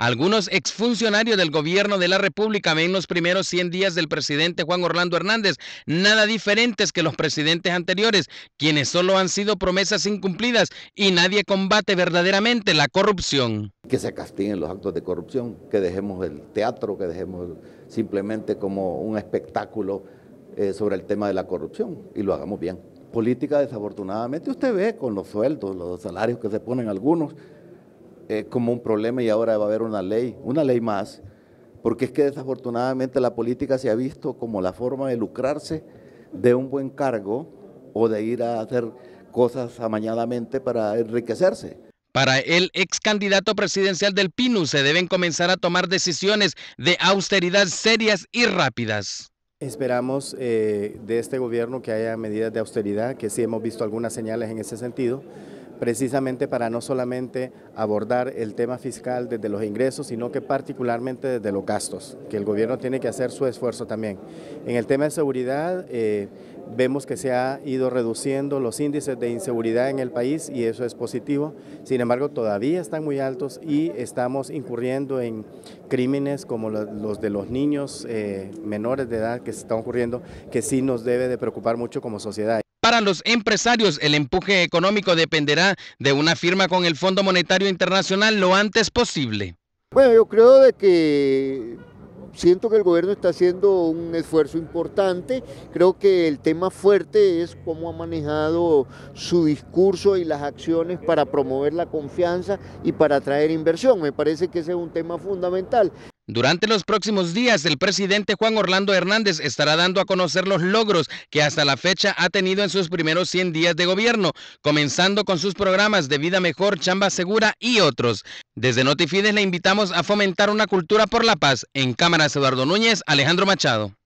Algunos exfuncionarios del gobierno de la República ven los primeros 100 días del presidente Juan Orlando Hernández nada diferentes que los presidentes anteriores, quienes solo han sido promesas incumplidas y nadie combate verdaderamente la corrupción. Que se castiguen los actos de corrupción, que dejemos el teatro, que dejemos simplemente como un espectáculo eh, sobre el tema de la corrupción y lo hagamos bien. Política, desafortunadamente, usted ve con los sueldos, los salarios que se ponen algunos es eh, como un problema y ahora va a haber una ley, una ley más, porque es que desafortunadamente la política se ha visto como la forma de lucrarse de un buen cargo o de ir a hacer cosas amañadamente para enriquecerse. Para el ex candidato presidencial del PINU se deben comenzar a tomar decisiones de austeridad serias y rápidas. Esperamos eh, de este gobierno que haya medidas de austeridad, que sí hemos visto algunas señales en ese sentido precisamente para no solamente abordar el tema fiscal desde los ingresos, sino que particularmente desde los gastos, que el gobierno tiene que hacer su esfuerzo también. En el tema de seguridad, eh, vemos que se ha ido reduciendo los índices de inseguridad en el país y eso es positivo. Sin embargo, todavía están muy altos y estamos incurriendo en crímenes como los de los niños eh, menores de edad que se están ocurriendo, que sí nos debe de preocupar mucho como sociedad para los empresarios. El empuje económico dependerá de una firma con el Fondo Monetario Internacional lo antes posible. Bueno, yo creo de que siento que el gobierno está haciendo un esfuerzo importante. Creo que el tema fuerte es cómo ha manejado su discurso y las acciones para promover la confianza y para atraer inversión. Me parece que ese es un tema fundamental. Durante los próximos días, el presidente Juan Orlando Hernández estará dando a conocer los logros que hasta la fecha ha tenido en sus primeros 100 días de gobierno, comenzando con sus programas de vida mejor, chamba segura y otros. Desde Notifides le invitamos a fomentar una cultura por la paz. En cámaras, Eduardo Núñez, Alejandro Machado.